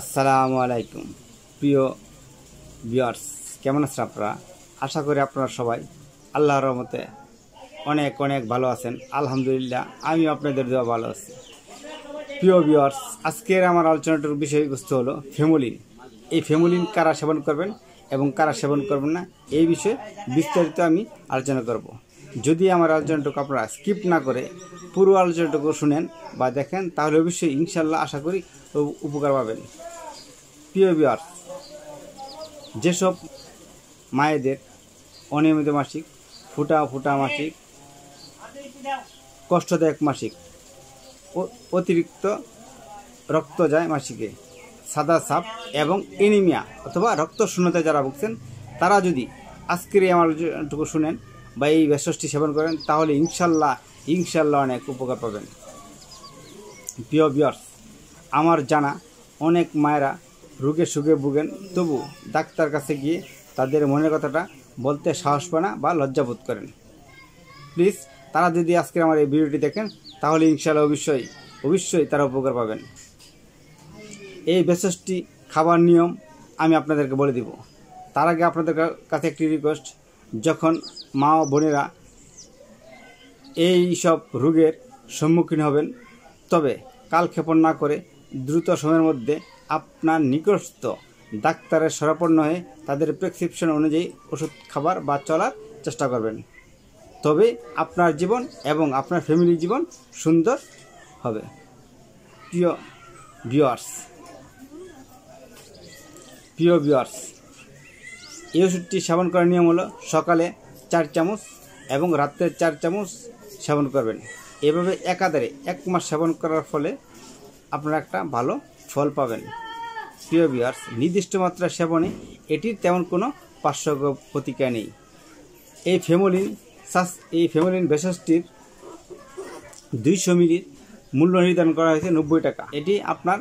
আসসালামু আলাইকুম প্রিয় ভিউয়ার্স কেমন আছেন আপনারা আশা করি আপনারা সবাই আল্লাহর রহমতে অনেক অনেক ভালো আছেন আলহামদুলিল্লাহ আমি আপনাদের দেওয়া ভালো আছি প্রিয় ভিউয়ার্স আজকের আমার আলোচনাটার বিষয়বস্তু হলো ফেমুলিন এই ফেমুলিন কারা সেবন করবেন এবং কারা সেবন করবেন না এই বিষয়ে বিস্তারিত আমি আলোচনা করব। যদি আমার আলোচনাটুকু আপনারা স্কিপ না করে পুরো আলোচনাটুকু শুনেন বা দেখেন তাহলে অবশ্যই ইনশাল্লাহ আশা করি উপকার পাবেন প্রিয় বিয়ার যেসব মায়েদের অনিয়মিত মাসিক ফুটা ফুটা মাসিক কষ্টদায়ক মাসিক অতিরিক্ত রক্ত যায় মাসিকে সাদা সাপ এবং এনিমিয়া অথবা রক্ত শূন্যতায় যারা ভুগছেন তারা যদি আজকের এই আমারটুকু শুনেন বা এই ভেষজটি সেবন করেন তাহলে ইনশাল্লাহ ইনশাল্লাহ অনেক উপকার পাবেন প্রিয় বিয়ার্স আমার জানা অনেক মায়েরা রোগে সুখে ভুগেন তবু ডাক্তার কাছে গিয়ে তাদের মনের কথাটা বলতে সাহস পায় না বা লজ্জাবোধ করেন প্লিজ তারা যদি আজকের আমার এই ভিডিওটি দেখেন তাহলে ইনশাল্লাহ অবশ্যই অবশ্যই তারা উপকার পাবেন এই বেসসটি খাবার নিয়ম আমি আপনাদেরকে বলে দিব তার আগে আপনাদের কাছে একটি রিকোয়েস্ট যখন মা ও বোনেরা এই সব রোগের সম্মুখীন হবেন তবে কালক্ষেপণ না করে দ্রুত সময়ের মধ্যে আপনার নিকটস্থ ডাক্তারের সরাপন্ন হয়ে তাদের প্রেসক্রিপশন অনুযায়ী ওষুধ খাবার বা চলার চেষ্টা করবেন তবে আপনার জীবন এবং আপনার ফ্যামিলির জীবন সুন্দর হবে প্রিয় ভিওয়ার্স প্রিয় ভিওয়ার্স এই ওষুধটি সেবন করার নিয়ম হলো সকালে চার চামচ এবং রাত্রে চার চামচ সেবন করবেন এভাবে একাধারে এক মাস সেবন করার ফলে আপনার একটা ভালো ফল পাবেন প্রিয় বিয়ার্স নির্দিষ্ট মাত্রা সেবনে এটির তেমন কোনো পার্শ্বক প্রতিক্রিয়া নেই এই ফেমোলিন সাস এই ফেমোলিন ভেষজটির দুইশো মিলির মূল্য নির্ধারণ করা হয়েছে নব্বই টাকা এটি আপনার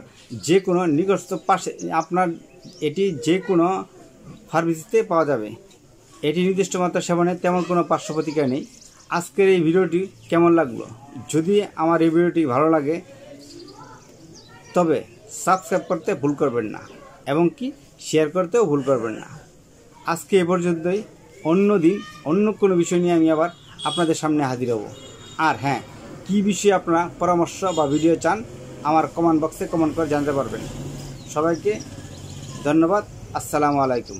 যে কোনো নিকটস্থ পাশে আপনার এটি যে কোনো ফার্মেসিতে পাওয়া যাবে এটি নির্দিষ্ট মাত্রা সেবনে তেমন কোনো পার্শ্ব প্রতিক্রিয়া নেই আজকের এই ভিডিওটি কেমন লাগলো যদি আমার এই ভিডিওটি ভালো লাগে তবে সাবস্ক্রাইব করতে ভুল করবেন না এবং কি শেয়ার করতেও ভুল করবেন না আজকে এ পর্যন্তই অন্য দিন অন্য কোনো বিষয় নিয়ে আমি আবার আপনাদের সামনে হাজির হব আর হ্যাঁ কি বিষয়ে আপনারা পরামর্শ বা ভিডিও চান আমার কমেন্ট বক্সে কমেন্ট করে জানতে পারবেন সবাইকে ধন্যবাদ আসসালামু আলাইকুম